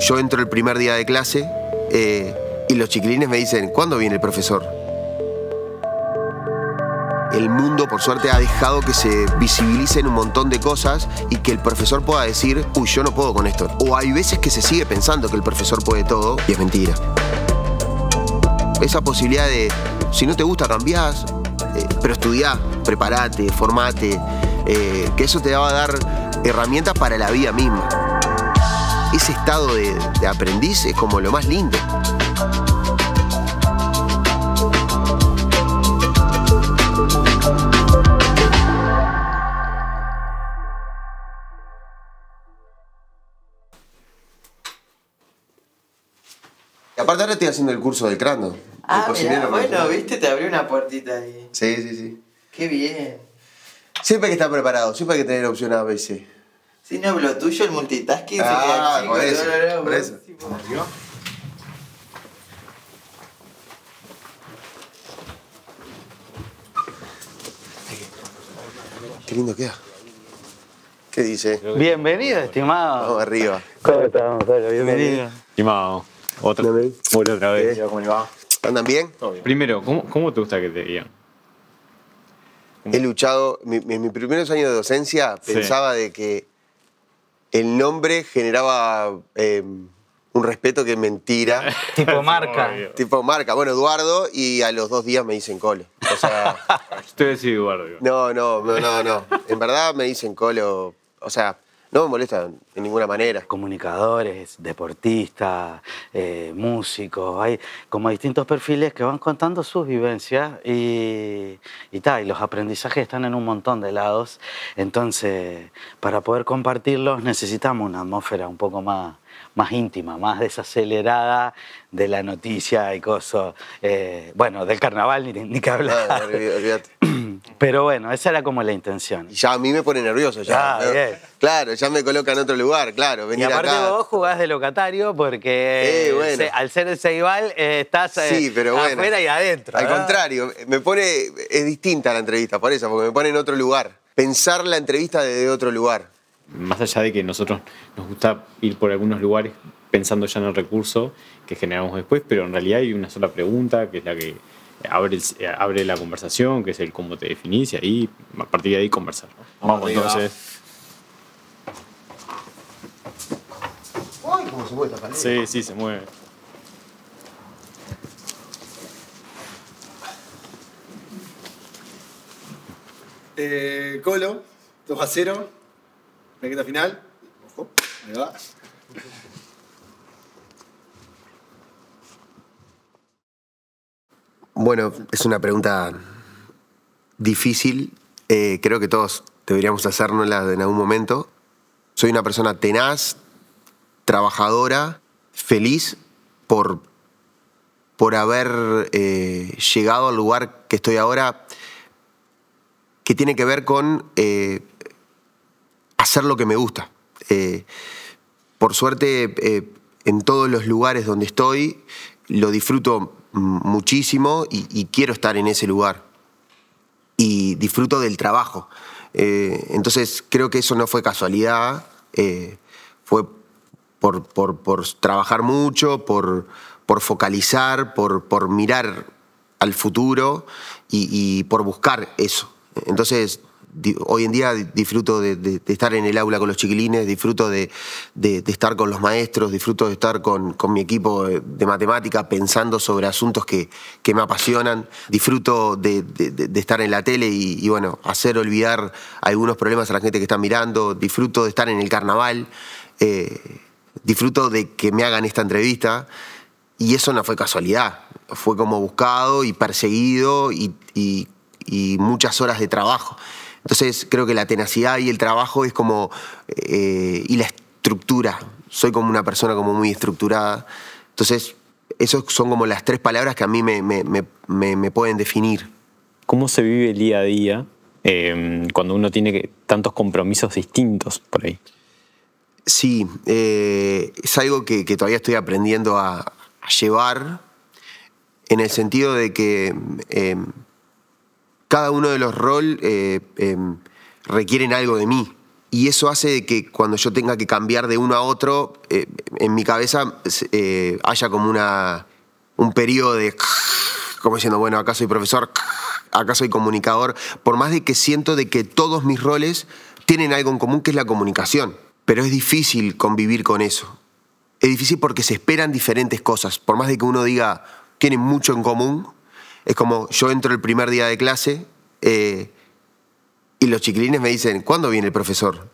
Yo entro el primer día de clase eh, y los chiquilines me dicen, ¿cuándo viene el profesor? El mundo, por suerte, ha dejado que se visibilicen un montón de cosas y que el profesor pueda decir, uy, yo no puedo con esto. O hay veces que se sigue pensando que el profesor puede todo y es mentira. Esa posibilidad de, si no te gusta, cambiás, eh, pero estudiá, prepárate, formate, eh, que eso te va a dar herramientas para la vida misma ese estado de, aprendiz es como lo más lindo. Aparte ahora estoy haciendo el curso del crando. Ah, bueno, viste, te abrió una puertita ahí. Sí, sí, sí. Qué bien. Siempre hay que estar preparado, siempre hay que tener opción A, B ¿Tiene lo tuyo, el multitasking ah, por eso, por eso. Qué lindo queda. ¿Qué dice? Bienvenido, estimado. arriba. ¿Cómo estamos, Bienvenido. Estimado. Otra, vez. otra vez. ¿Cómo le va? ¿Andan bien? Primero, ¿cómo, te gusta que te digan? He luchado, en mis primeros años de docencia, pensaba de que el nombre generaba em, un respeto que mentira. tipo marca. tipo marca. Bueno, Eduardo, y a los dos días me dicen Colo. O sea. Usted decía Eduardo. No, no, no, no, no. En verdad me dicen Colo. O sea, no me molesta en ninguna manera. Comunicadores, deportistas, eh, músicos, hay como distintos perfiles que van contando sus vivencias y, tal. y los aprendizajes están en un montón de lados. Entonces, para poder compartirlos necesitamos una atmósfera un poco más, más íntima, más desacelerada de la noticia y cosas. Eh, bueno, del carnaval ni, ni que hablar. Ah, Pero bueno, esa era como la intención. ya a mí me pone nervioso. Ya, ah, Claro, ya me coloca en otro lugar, claro. y aparte vos jugás de locatario porque al ser el Ceibal eh, estás eh, pero afuera y adentro. Al contrario, me pone, es distinta la entrevista, por eso, porque me pone en otro lugar. Pensar la entrevista desde otro lugar. Más allá de que nosotros nos gusta ir por algunos lugares pensando ya en el recurso que generamos después, pero en realidad hay una sola pregunta, que es la que abre, eh, abre la conversación, que es el cómo te definís, y ahí, a partir de ahí, conversar. Vamos, entonces. ¡Ay, cómo se mueve esta Sí, sí, se mueve. Eh, Colo, 2 a 0, la final. Ojo, ahí va. Bueno, es una pregunta difícil. Eh, creo que todos deberíamos hacérnosla en algún momento. Soy una persona tenaz, trabajadora, feliz por, por haber eh, llegado al lugar que estoy ahora, que tiene que ver con eh, hacer lo que me gusta. por suerte, en todos los lugares donde estoy, lo disfruto muchísimo y, quiero estar en ese lugar. Y disfruto del trabajo. Eh, entonces creo que eso no fue casualidad, eh, fue por, trabajar mucho, por, por focalizar, por, por mirar al futuro y, y por buscar eso. Entonces hoy en día disfruto de, estar en el aula con los chiquilines, disfruto de, estar con los maestros, disfruto de estar con, mi equipo de matemática pensando sobre asuntos que, me apasionan, disfruto de, estar en la tele y, hacer olvidar algunos problemas a la gente que está mirando, disfruto de estar en el carnaval, eh, disfruto de que me hagan esta entrevista. Y eso no fue casualidad, fue como buscado y perseguido y muchas horas de trabajo. Entonces creo que la tenacidad y el trabajo es como... Eh, y la estructura. Soy como una persona como muy estructurada. Entonces, esas son como las tres palabras que a mí me, pueden definir. ¿Cómo se vive el día a día em, cuando uno tiene tantos compromisos distintos por ahí? Sí, eh, es algo que, todavía estoy aprendiendo a, llevar en el sentido de que em, cada uno de los roles eh, em, requieren algo de mí. Y eso hace que cuando yo tenga que cambiar de uno a otro, eh, en mi cabeza eh, haya como una, un periodo de... Como diciendo, bueno, acá soy profesor, acá soy comunicador. Por más de que siento de que todos mis roles tienen algo en común, que es la comunicación. Pero es difícil convivir con eso. Es difícil porque se esperan diferentes cosas. Por más de que uno diga, tienen mucho en común, es como yo entro el primer día de clase eh, y los chiquilines me dicen, ¿cuándo viene el profesor?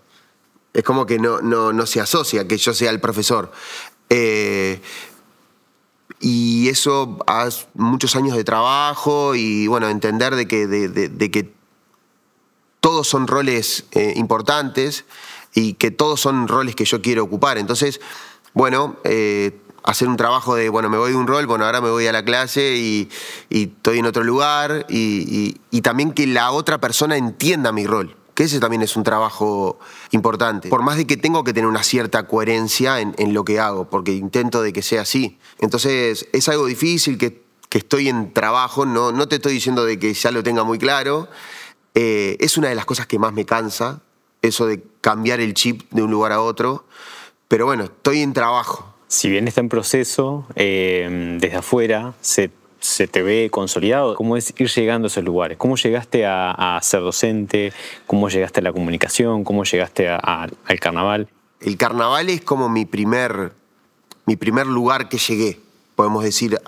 Es como que no, no, se asocia que yo sea el profesor. Eh, y eso hace muchos años de trabajo y bueno, entender de que, de, que todos son roles eh, importantes y que todos son roles que yo quiero ocupar. Entonces, bueno, hacer un trabajo de, bueno, me voy de un rol, bueno, ahora me voy a la clase y, estoy en otro lugar y, también que la otra persona entienda mi rol, que ese también es un trabajo importante. Por más de que tengo que tener una cierta coherencia en, lo que hago, porque intento de que sea así. Entonces es algo difícil que, estoy en trabajo, no, no te estoy diciendo de que ya lo tenga muy claro. Eh, es una de las cosas que más me cansa, eso de cambiar el chip de un lugar a otro. Pero bueno, estoy en trabajo si bien está en proceso, em, desde afuera se, te ve consolidado. ¿Cómo es ir llegando a esos lugares? ¿Cómo llegaste a, ser docente? ¿Cómo llegaste a la comunicación? ¿Cómo llegaste al carnaval? El carnaval es como mi primer, mi primer lugar que llegué, podemos decir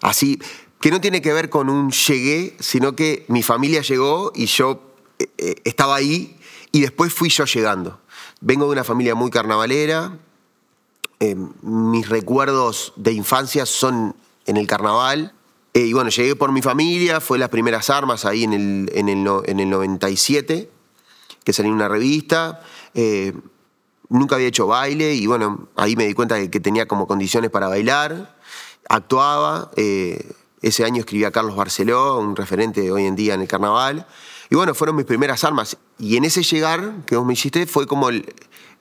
así, que no tiene que ver con un llegué, sino que mi familia llegó y yo eh, eh, estaba ahí y después fui yo llegando. Vengo de una familia muy carnavalera, Em, mis recuerdos de infancia son en el carnaval. Eh, y bueno, llegué por mi familia, fue las primeras armas ahí en el, en el, 97, que salió en una revista. Eh, nunca había hecho baile y bueno, ahí me di cuenta de que tenía como condiciones para bailar. Actuaba, eh, ese año escribía a Carlos Barceló, un referente hoy en día en el carnaval. Y bueno, fueron mis primeras armas. Y en ese llegar que vos me hiciste fue como el,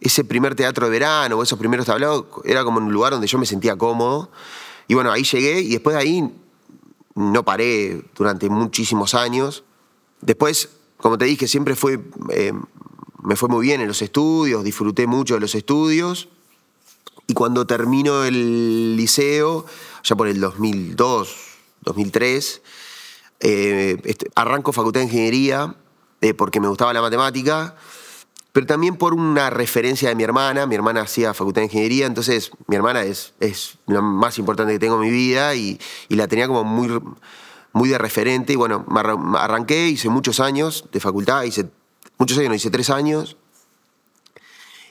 ese primer teatro de verano o esos primeros tablados era como un lugar donde yo me sentía cómodo. Y bueno, ahí llegué y después de ahí no paré durante muchísimos años. Después, como te dije, siempre fue, eh, me fue muy bien en los estudios, disfruté mucho de los estudios. Y cuando termino el liceo, ya por el 2002, 2003, eh, este, arranco Facultad de Ingeniería eh, porque me gustaba la matemática pero también por una referencia de mi hermana. Mi hermana hacía facultad de ingeniería, entonces mi hermana es, es lo más importante que tengo en mi vida y, la tenía como muy, muy de referente. Y bueno, me arranqué, hice muchos años de facultad, hice muchos años, no, hice tres años.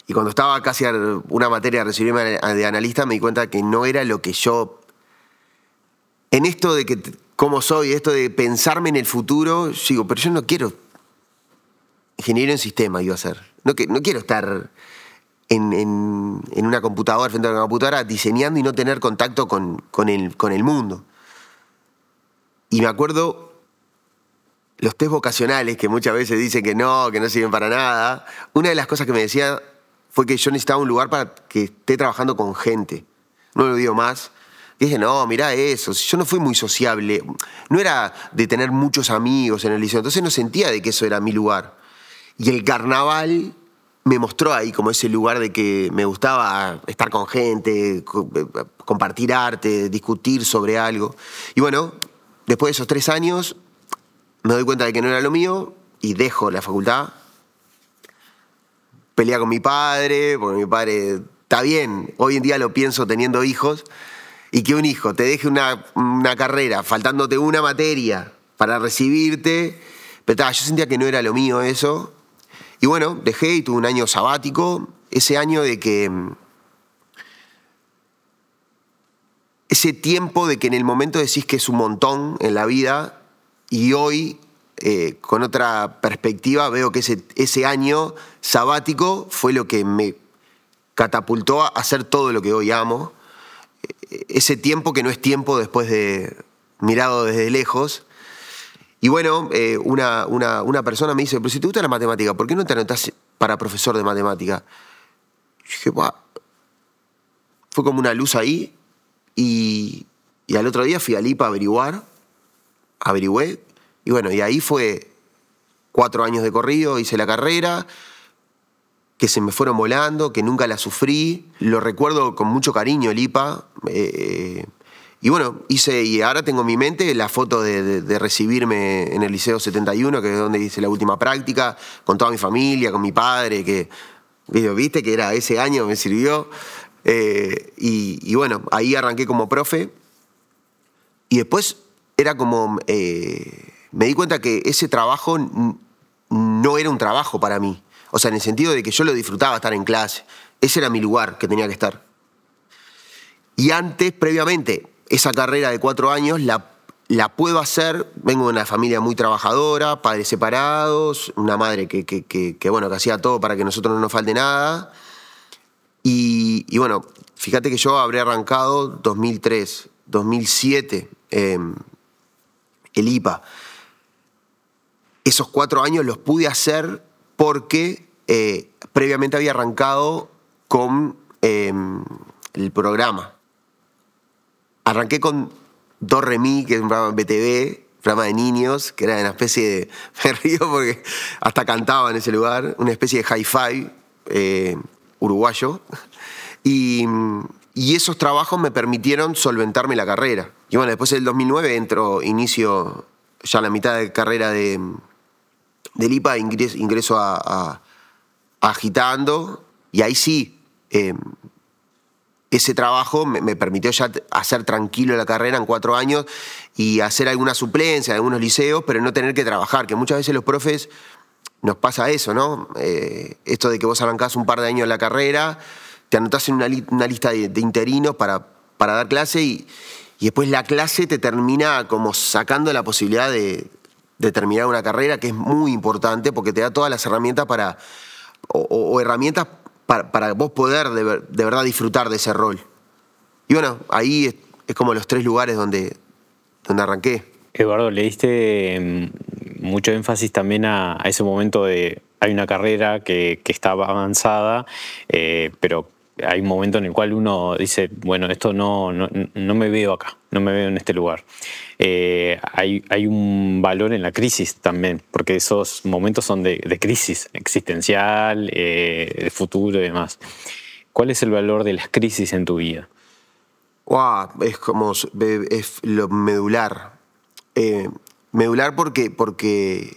Y cuando estaba casi a una materia de recibirme de analista, me di cuenta que no era lo que yo. En esto de que cómo soy, esto de pensarme en el futuro, digo, pero yo no quiero ingeniero en sistema iba a ser. No, que, no quiero estar en, una computadora, frente a una computadora, diseñando y no tener contacto con, con, el, con el mundo. Y me acuerdo los test vocacionales que muchas veces dicen que no, que no sirven para nada. Una de las cosas que me decía fue que yo necesitaba un lugar para que esté trabajando con gente. No lo digo más. Y dije, no, mirá eso. Yo no fui muy sociable. No era de tener muchos amigos en el liceo. Entonces no sentía de que eso era mi lugar. Y el carnaval me mostró ahí como ese lugar de que me gustaba estar con gente, eh, compartir arte, discutir sobre algo. Y bueno, después de esos tres años me doy cuenta de que no era lo mío y dejo la facultad. Pelea con mi padre, porque mi padre está bien, hoy en día lo pienso teniendo hijos, y que un hijo te deje una, carrera faltándote una materia para recibirte, pero yo sentía que no era lo mío eso y bueno, dejé y tuve un año sabático, ese año de que... Mm, ese tiempo de que en el momento decís que es un montón en la vida y hoy, eh, con otra perspectiva, veo que ese, ese año sabático fue lo que me catapultó a hacer todo lo que hoy amo. E, e, ese tiempo que no es tiempo después de mirado desde lejos, y bueno, eh, una, persona me dice, pero si te gusta la matemática, ¿por qué no te anotás para profesor de matemática? dije, Fue como una luz ahí y, al otro día fui a Lipa a averiguar, averigüé, y bueno, y ahí fue cuatro años de corrido, hice la carrera, que se me fueron volando, que nunca la sufrí. Lo recuerdo con mucho cariño Lipa... Y bueno, hice, y ahora tengo en mi mente la foto de, recibirme en el Liceo 71, que es donde hice la última práctica, con toda mi familia, con mi padre, que, viste, que era ese año, me sirvió. Eh, y, bueno, ahí arranqué como profe. Y después era como, eh, me di cuenta que ese trabajo no era un trabajo para mí. O sea, en el sentido de que yo lo disfrutaba estar en clase. Ese era mi lugar que tenía que estar. Y antes, previamente, esa carrera de cuatro años la, la puedo hacer. Vengo de una familia muy trabajadora, padres separados, una madre que, bueno, que hacía todo para que nosotros no nos falte nada. Y, bueno, fíjate que yo habré arrancado 2003, 2007, em, el IPA. Esos cuatro años los pude hacer porque eh, previamente había arrancado con em, el programa arranqué con Do Re que es un programa de BTV, programa de niños, que era una especie de. Me río porque hasta cantaba en ese lugar, una especie de hi-fi eh, uruguayo. Y, esos trabajos me permitieron solventarme la carrera. Y bueno, después del 2009 entro, inicio ya la mitad de carrera de, Lipa IPA, ingreso, a, Agitando, y ahí sí. Eh, ese trabajo me, permitió ya hacer tranquilo la carrera en cuatro años y hacer alguna suplencia en algunos liceos, pero no tener que trabajar, que muchas veces los profes nos pasa eso, ¿no? Eh, esto de que vos arrancás un par de años la carrera, te anotás en una, lista de, interinos para, para dar clase y, después la clase te termina como sacando la posibilidad de, terminar una carrera, que es muy importante porque te da todas las herramientas para, o herramientas para, vos poder de, verdad disfrutar de ese rol. Y bueno, ahí es, como los tres lugares donde, donde arranqué. Eduardo, le diste em, mucho énfasis también a, ese momento de hay una carrera que, que está avanzada, eh, pero hay un momento en el cual uno dice, bueno, esto no, no, me veo acá, no me veo en este lugar. Eh, hay, hay, un valor en la crisis también, porque esos momentos son de, crisis existencial, eh, de futuro y demás. ¿Cuál es el valor de las crisis en tu vida? es como es lo medular. Eh, medular porque, porque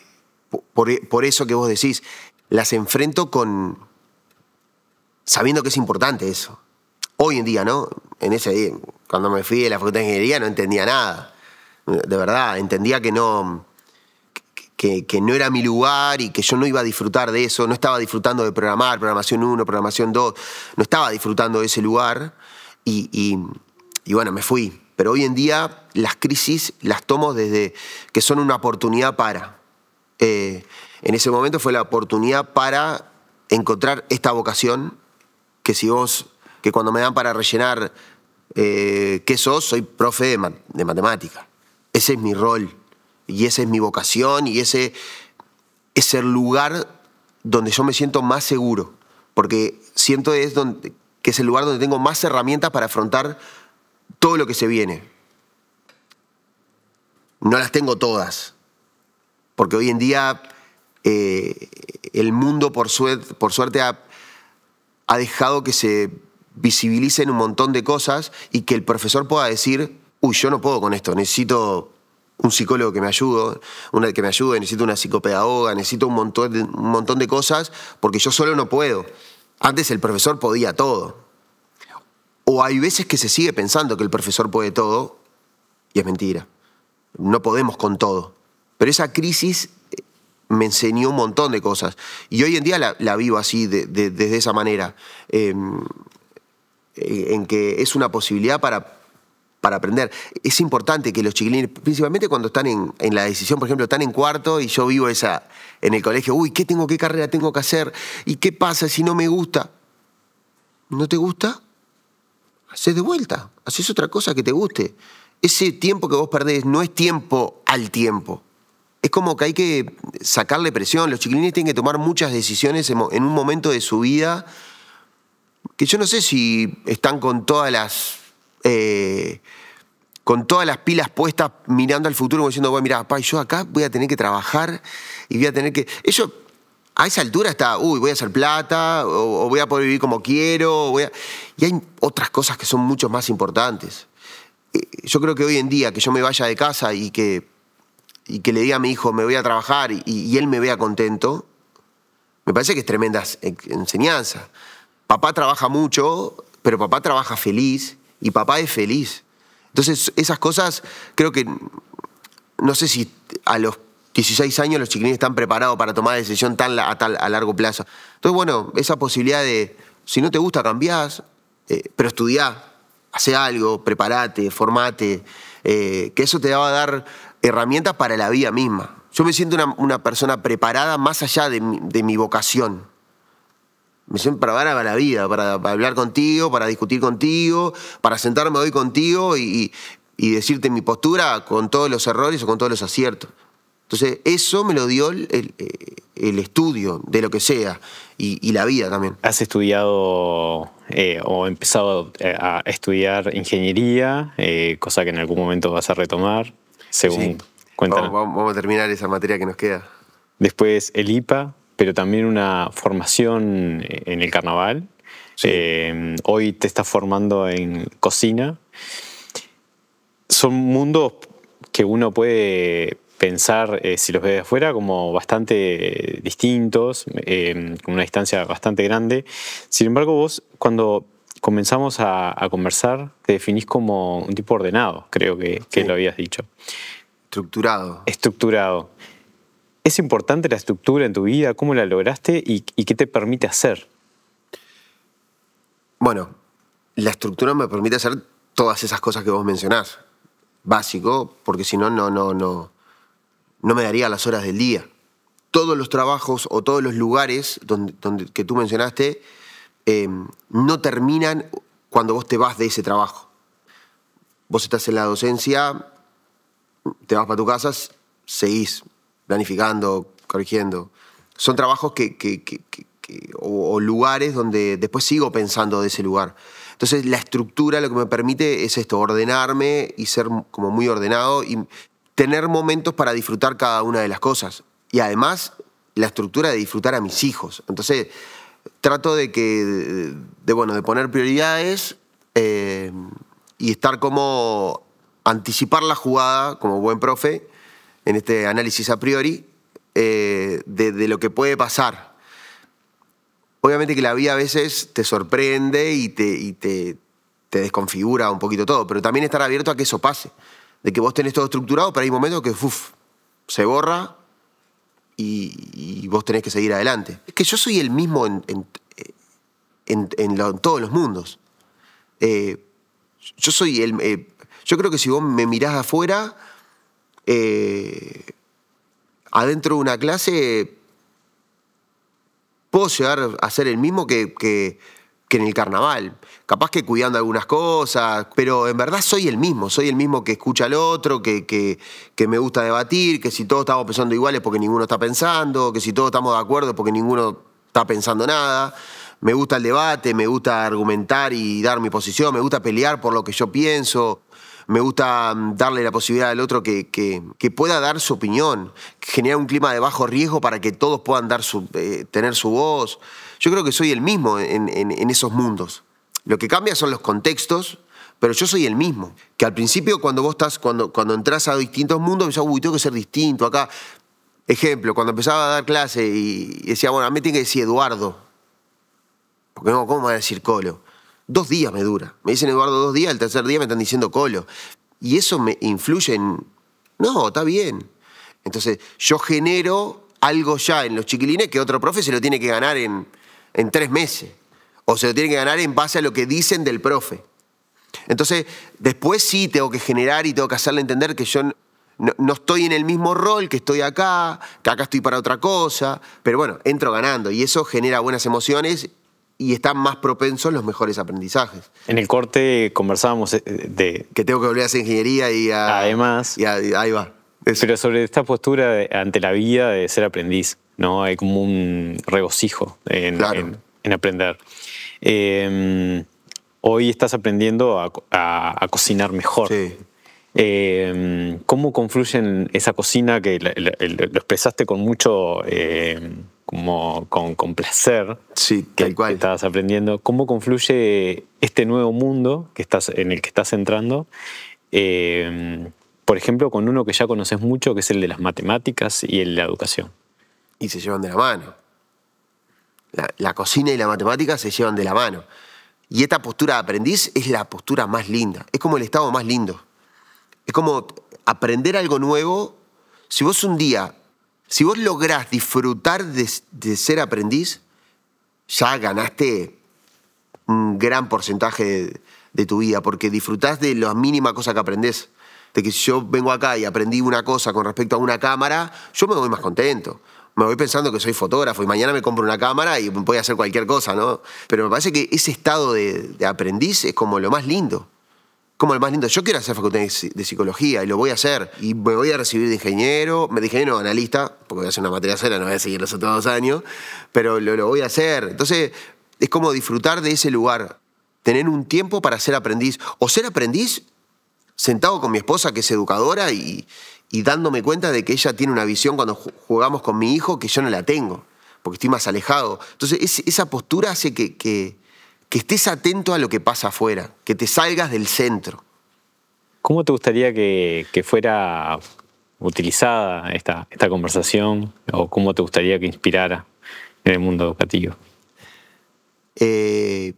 por eso que vos decís, las enfrento con, sabiendo que es importante eso. Hoy en día, ¿no? En ese cuando me fui de la Facultad de Ingeniería no entendía nada. De verdad, entendía que no, que, no era mi lugar y que yo no iba a disfrutar de eso, no estaba disfrutando de programar, programación 1, programación 2, no estaba disfrutando de ese lugar y, bueno, me fui. Pero hoy en día las crisis las tomo desde que son una oportunidad para. Eh, en ese momento fue la oportunidad para encontrar esta vocación que si vos, que cuando me dan para rellenar eh, qué sos, soy profe de, matemática. Ese es mi rol y esa es mi vocación y ese es el lugar donde yo me siento más seguro, porque siento es donde, que es el lugar donde tengo más herramientas para afrontar todo lo que se viene. No las tengo todas, porque hoy en día eh, el mundo por, suerte, por suerte ha ha dejado que se visibilicen un montón de cosas y que el profesor pueda decir, uy, yo no puedo con esto, necesito un psicólogo que me ayude, una que me ayude, necesito una psicopedagoga, necesito un montón, un montón de cosas, porque yo solo no puedo. Antes el profesor podía todo. O hay veces que se sigue pensando que el profesor puede todo y es mentira. No podemos con todo. Pero esa crisis me enseñó un montón de cosas. Y hoy en día la, vivo así, desde esa manera, em, eh, en que es una posibilidad para, aprender. Es importante que los chiquilines, principalmente cuando están en, la decisión, por ejemplo, están en cuarto y yo vivo esa en el colegio, uy, ¿qué tengo, qué carrera tengo que hacer? ¿Y qué pasa si no me gusta? ¿No te gusta? Haces de vuelta, haces otra cosa que te guste. Ese tiempo que vos perdés no es tiempo al tiempo es como que hay que sacarle presión. Los chiquilines tienen que tomar muchas decisiones en un momento de su vida que yo no sé si están con todas las. Eh, con todas las pilas puestas mirando al futuro, como diciendo, bueno, mira, papá, yo acá voy a tener que trabajar y voy a tener que. Ellos a esa altura está, uy, voy a hacer plata, o, voy a poder vivir como quiero, voy y hay otras cosas que son mucho más importantes. Eh, yo creo que hoy en día que yo me vaya de casa y que y que le diga a mi hijo, me voy a trabajar y, él me vea contento, me parece que es tremenda eh, enseñanza. Papá trabaja mucho, pero papá trabaja feliz y papá es feliz. Entonces, esas cosas creo que, no sé si a los 16 años los chiquilines están preparados para tomar decisión tan a, largo plazo. Entonces, bueno, esa posibilidad de, si no te gusta, cambiás, eh, pero estudiá, hace algo, prepárate, formate, eh, que eso te va a dar herramientas para la vida misma. Yo me siento una, persona preparada más allá de mi, vocación. Me siento preparada para la vida, para, hablar contigo, para discutir contigo, para sentarme hoy contigo y, decirte mi postura con todos los errores o con todos los aciertos. Entonces, eso me lo dio el, eh, estudio de lo que sea y, la vida también. ¿Has estudiado eh, o empezado eh, a estudiar ingeniería, cosa que en algún momento vas a retomar? según Vamos, a terminar esa materia que nos queda. Después el IPA, pero también una formación en el carnaval. Eh, hoy te estás formando en cocina. Son mundos que uno puede pensar, eh, si los ve de afuera, como bastante distintos, eh, con una distancia bastante grande. Sin embargo, vos cuando comenzamos a, conversar, te definís como un tipo ordenado, creo que, lo habías dicho. Estructurado. Estructurado. ¿Es importante la estructura en tu vida? ¿Cómo la lograste y, qué te permite hacer? Bueno, la estructura me permite hacer todas esas cosas que vos mencionás. Básico, porque si no, no, no, no, no me daría las horas del día. Todos los trabajos o todos los lugares que tú mencionaste Em, no terminan cuando vos te vas de ese trabajo. Vos estás en la docencia, te vas para tu casa, seguís planificando, corrigiendo. Son trabajos que, o, o, lugares donde después sigo pensando de ese lugar. Entonces la estructura lo que me permite es esto, ordenarme y ser como muy ordenado y tener momentos para disfrutar cada una de las cosas. Y además la estructura de disfrutar a mis hijos. Entonces trato de que, de, bueno, de poner prioridades eh, y estar como anticipar la jugada como buen profe en este análisis a priori eh, de, lo que puede pasar. Obviamente que la vida a veces te sorprende y, te, te, desconfigura un poquito todo, pero también estar abierto a que eso pase, de que vos tenés todo estructurado, pero hay momentos que uf, se borra y, vos tenés que seguir adelante. Es que yo soy el mismo en, todos los mundos. Eh, yo soy el. Eh, yo creo que si vos me mirás afuera, eh, adentro de una clase, puedo llegar a ser el mismo que en el carnaval. Capaz que cuidando algunas cosas, pero en verdad soy el mismo, soy el mismo que escucha al otro, que, que, me gusta debatir, que si todos estamos pensando iguales porque ninguno está pensando, que si todos estamos de acuerdo porque ninguno está pensando nada. Me gusta el debate, me gusta argumentar y dar mi posición, me gusta pelear por lo que yo pienso me gusta mm, darle la posibilidad al otro que, pueda dar su opinión, generar un clima de bajo riesgo para que todos puedan dar su, eh, tener su voz. Yo creo que soy el mismo en, esos mundos. Lo que cambia son los contextos, pero yo soy el mismo. Que al principio cuando vos estás, cuando, cuando entras a distintos mundos, pensás, uy, tengo que ser distinto acá. Ejemplo, cuando empezaba a dar clase y, decía, bueno, a mí tiene que decir Eduardo. Porque no, ¿cómo me van a decir Colo? Dos días me dura. Me dicen Eduardo dos días, el tercer día me están diciendo Colo. Y eso me influye en... No, está bien. Entonces, yo genero algo ya en los chiquilines que otro profe se lo tiene que ganar en en tres meses. O se lo tienen que ganar en base a lo que dicen del profe. Entonces, después sí tengo que generar y tengo que hacerle entender que yo no, estoy en el mismo rol que estoy acá, que acá estoy para otra cosa, pero bueno, entro ganando y eso genera buenas emociones y están más propensos los mejores aprendizajes. En el corte conversábamos eh, de... Que tengo que volver a hacer ingeniería y Además... Y ahí va. Pero sobre esta postura ante la vida de ser aprendiz. ¿no? Hay como un regocijo en, aprender. Em, hoy estás aprendiendo a, cocinar mejor. Em, ¿Cómo confluyen esa cocina que lo expresaste con mucho, em, como con, con, placer, sí, que, tal cual. estabas aprendiendo? ¿Cómo confluye este nuevo mundo que estás, en el que estás entrando? por ejemplo, con uno que ya conoces mucho, que es el de las matemáticas y el de la educación y se llevan de la mano. La, cocina y la matemática se llevan de la mano. Y esta postura de aprendiz es la postura más linda, es como el estado más lindo. Es como aprender algo nuevo. Si vos un día, si vos lográs disfrutar de, ser aprendiz, ya ganaste un gran porcentaje de, tu vida, porque disfrutás de la mínima cosa que aprendés de que si yo vengo acá y aprendí una cosa con respecto a una cámara, yo me voy más contento me voy pensando que soy fotógrafo y mañana me compro una cámara y voy a hacer cualquier cosa, ¿no? Pero me parece que ese estado de, aprendiz es como lo más lindo. Como lo más lindo. Yo quiero hacer facultad de psicología y lo voy a hacer. Y me voy a recibir de ingeniero, de ingeniero analista, porque voy a hacer una materia cera, no voy a seguir los otros dos años, pero lo, lo voy a hacer. Entonces, es como disfrutar de ese lugar, tener un tiempo para ser aprendiz. O ser aprendiz sentado con mi esposa, que es educadora, y, y dándome cuenta de que ella tiene una visión cuando jugamos con mi hijo que yo no la tengo, porque estoy más alejado. Entonces esa postura hace que, estés atento a lo que pasa afuera, que te salgas del centro. ¿Cómo te gustaría que, fuera utilizada esta, esta conversación o cómo te gustaría que inspirara en el mundo educativo? Eh,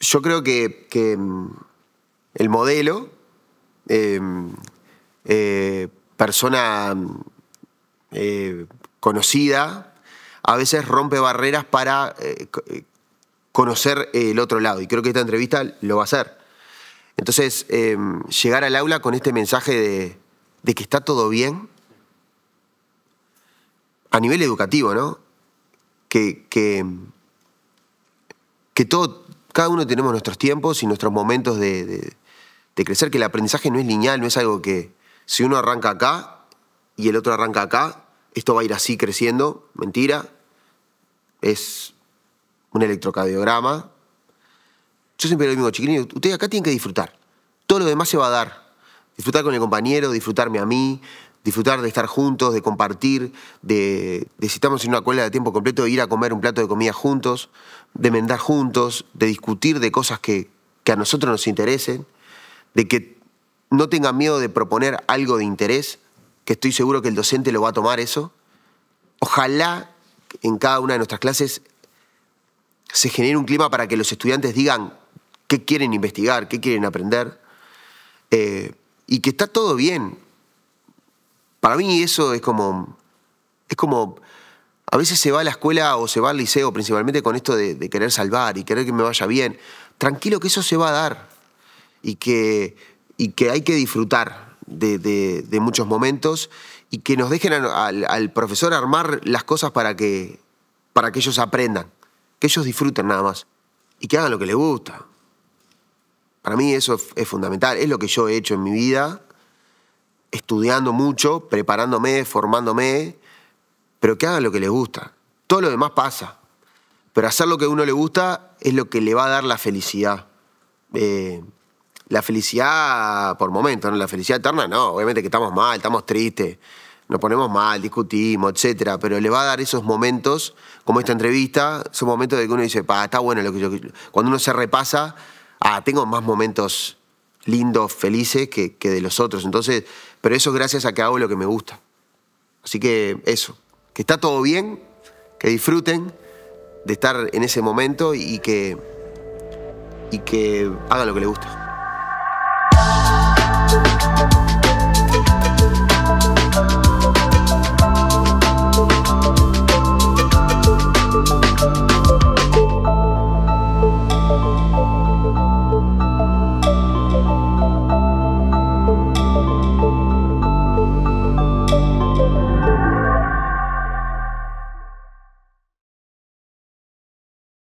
yo creo que, mm, el modelo em, eh, persona eh, conocida, a veces rompe barreras para eh, conocer el otro lado. Y creo que esta entrevista lo va a hacer. Entonces, llegar al aula con este mensaje de, que está todo bien, a nivel educativo, ¿no? Que, que, todo, cada uno tenemos nuestros tiempos y nuestros momentos de crecer, que el aprendizaje no es lineal, no es algo que, si uno arranca acá y el otro arranca acá, esto va a ir así creciendo, mentira. Es un electrocardiograma. Yo siempre lo digo, chiquilines, ustedes acá tienen que disfrutar. Todo lo demás se va a dar. Disfrutar con el compañero, disfrutarme a mí, disfrutar de estar juntos, de compartir, de, de si estamos en una escuela de tiempo completo, de ir a comer un plato de comida juntos, de mendar juntos, de discutir de cosas que a nosotros nos interesen, de que no tengan miedo de proponer algo de interés, que estoy seguro que el docente lo va a tomar eso. Ojalá en cada una de nuestras clases se genere un clima para que los estudiantes digan qué quieren investigar, qué quieren aprender, eh, y que está todo bien. Para mí eso es como, es como, a veces se va a la escuela o se va al liceo principalmente con esto de querer salvar y querer que me vaya bien. Tranquilo que eso se va a dar y que y que hay que disfrutar de, muchos momentos y que nos dejen al, profesor armar las cosas para que, para que ellos aprendan, que ellos disfruten nada más y que hagan lo que les gusta. Para mí eso es, fundamental, es lo que yo he hecho en mi vida, estudiando mucho, preparándome, formándome, pero que hagan lo que les gusta. Todo lo demás pasa, pero hacer lo que a uno le gusta es lo que le va a dar la felicidad. Eh, la felicidad por momentos, ¿no? la felicidad eterna no, obviamente que estamos mal, estamos tristes, nos ponemos mal, discutimos, etcétera, pero le va a dar esos momentos, como esta entrevista, esos momentos de que uno dice, pa, está bueno lo que yo. Cuando uno se repasa, ah, tengo más momentos lindos, felices que, que de los otros. Entonces, pero eso es gracias a que hago lo que me gusta. Así que eso, que está todo bien, que disfruten de estar en ese momento y que, y que hagan lo que les gusta.